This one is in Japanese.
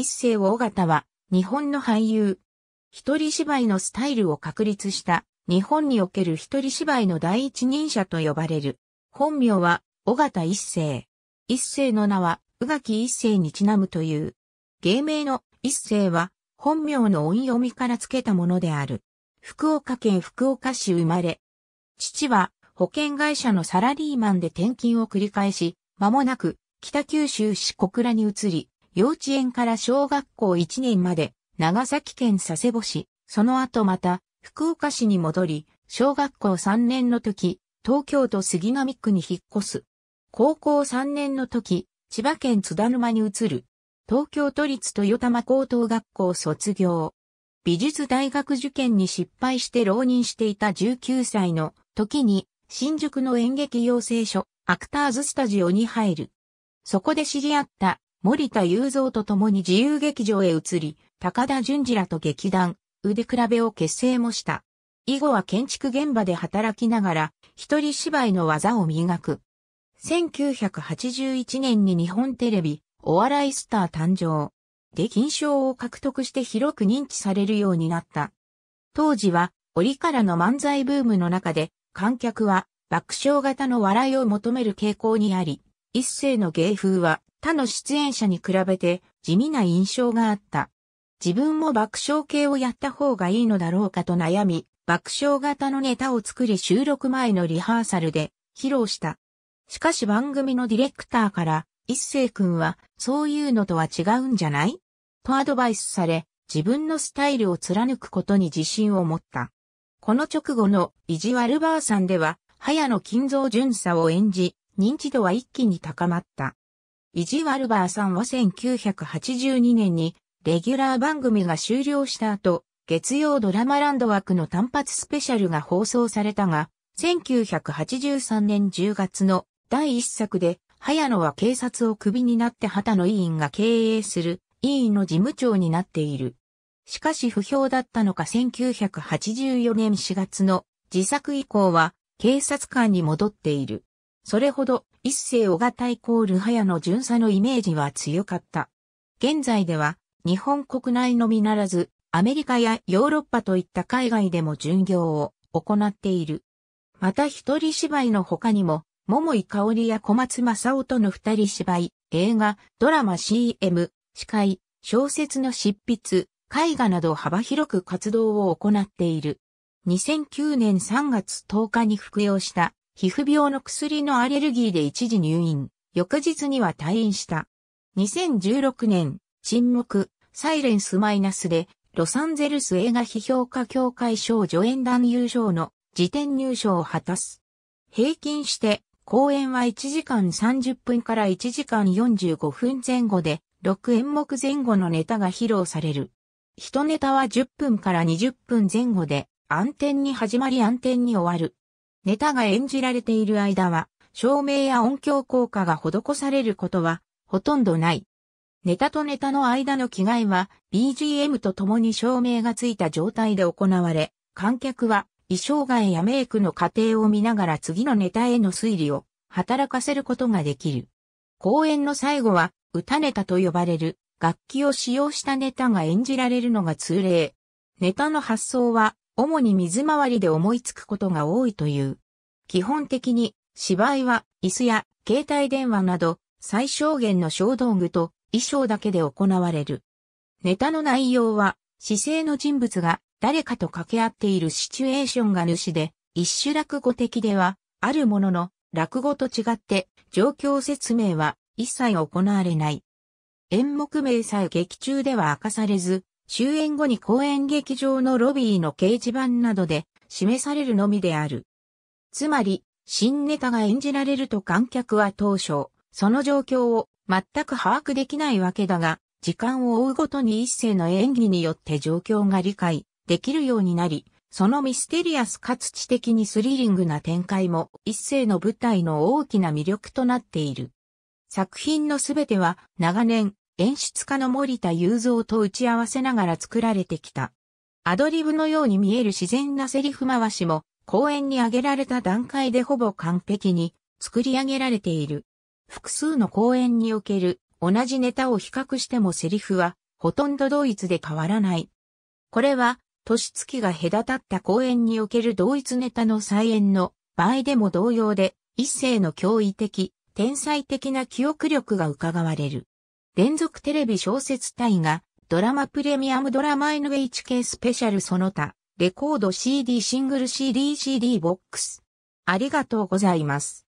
一世を尾形は、日本の俳優。一人芝居のスタイルを確立した、日本における一人芝居の第一人者と呼ばれる。本名は、尾形一世。一世の名は、宇垣一世にちなむという。芸名の一世は、本名の音読みから付けたものである。福岡県福岡市生まれ。父は、保険会社のサラリーマンで転勤を繰り返し、間もなく、北九州市小倉に移り、幼稚園から小学校1年まで、長崎県佐世保市、その後また、福岡市に戻り、小学校3年の時、東京都杉並区に引っ越す。高校3年の時、千葉県津田沼に移る。東京都立豊玉高等学校卒業。美術大学受験に失敗して浪人していた19歳の時に新宿の演劇養成所アクターズスタジオに入る。そこで知り合った森田雄三と共に自由劇場へ移り、高田淳二らと劇団、腕比べを結成もした。以後は建築現場で働きながら、一人芝居の技を磨く。1981年に日本テレビ、お笑いスター誕生。で金賞を獲得して広く認知されるようになった。当時は、折からの漫才ブームの中で、観客は爆笑型の笑いを求める傾向にあり、一世の芸風は他の出演者に比べて地味な印象があった。自分も爆笑系をやった方がいいのだろうかと悩み、爆笑型のネタを作り収録前のリハーサルで披露した。しかし番組のディレクターから、一星君はそういうのとは違うんじゃないとアドバイスされ、自分のスタイルを貫くことに自信を持った。この直後の意地悪ばあさんでは、早野金蔵巡査を演じ、認知度は一気に高まった。イジ・ワルバーさんは1982年にレギュラー番組が終了した後、月曜ドラマランド枠の単発スペシャルが放送されたが、1983年10月の第一作で、早野は警察をクビになって畑野委員が経営する委員の事務長になっている。しかし不評だったのか1984年4月の自作以降は警察官に戻っている。それほど一世尾型イコール早の巡査のイメージは強かった。現在では、日本国内のみならず、アメリカやヨーロッパといった海外でも巡業を行っている。また一人芝居の他にも、桃井香織や小松正夫との二人芝居、映画、ドラマ CM、司会、小説の執筆、絵画など幅広く活動を行っている。2009年3月10日に服用した皮膚病の薬のアレルギーで一時入院、翌日には退院した。2016年、沈黙、サイレンスマイナスで、ロサンゼルス映画批評家協会賞助演団優勝の辞典入賞を果たす。平均して、公演は1時間30分から1時間45分前後で、6演目前後のネタが披露される。一ネタは10分から20分前後で、暗転に始まり暗転に終わる。ネタが演じられている間は、照明や音響効果が施されることは、ほとんどない。ネタとネタの間の着替えは、BGM と共に照明がついた状態で行われ、観客は、衣装替えやメイクの過程を見ながら次のネタへの推理を働かせることができる。公演の最後は、歌ネタと呼ばれる、楽器を使用したネタが演じられるのが通例。ネタの発想は、主に水回りで思いつくことが多いという。基本的に、芝居は椅子や携帯電話など最小限の小道具と衣装だけで行われる。ネタの内容は、姿勢の人物が誰かと掛け合っているシチュエーションが主で、一種落語的では、あるものの、落語と違って、状況説明は一切行われない。演目名さえ劇中では明かされず、終演後に公演劇場のロビーの掲示板などで示されるのみである。つまり、新ネタが演じられると観客は当初、その状況を全く把握できないわけだが、時間を追うごとに一世の演技によって状況が理解できるようになり、そのミステリアスかつ知的にスリリングな展開も一世の舞台の大きな魅力となっている。作品のすべては長年演出家の森田雄三と打ち合わせながら作られてきた。アドリブのように見える自然なセリフ回しも、公演に挙げられた段階でほぼ完璧に作り上げられている。複数の公演における同じネタを比較してもセリフはほとんど同一で変わらない。これは、年月が隔たった公演における同一ネタの再演の場合でも同様で、一世の驚異的、天才的な記憶力が伺われる。連続テレビ小説大河、ドラマプレミアムドラマ NHK スペシャルその他、レコード CD シングル CD CD ボックス。ありがとうございます。